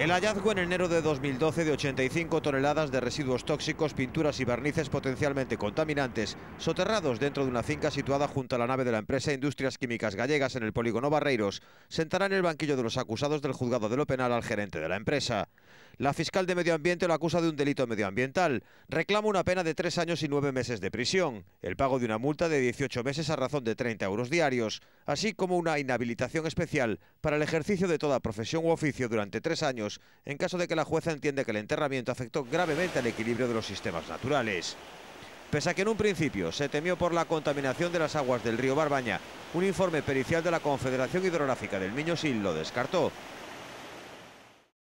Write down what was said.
El hallazgo en enero de 2012 de 85 toneladas de residuos tóxicos, pinturas y barnices potencialmente contaminantes, soterrados dentro de una finca situada junto a la nave de la empresa Industrias Químicas Gallegas en el polígono Barreiros, sentará en el banquillo de los acusados del juzgado de lo penal al gerente de la empresa. La fiscal de Medio Ambiente lo acusa de un delito medioambiental. Reclama una pena de tres años y nueve meses de prisión, el pago de una multa de 18 meses a razón de 30 euros diarios, así como una inhabilitación especial para el ejercicio de toda profesión u oficio durante tres años, en caso de que la jueza entiende que el enterramiento afectó gravemente al equilibrio de los sistemas naturales. Pese a que en un principio se temió por la contaminación de las aguas del río Barbaña, un informe pericial de la Confederación Hidrográfica del Miño Sil lo descartó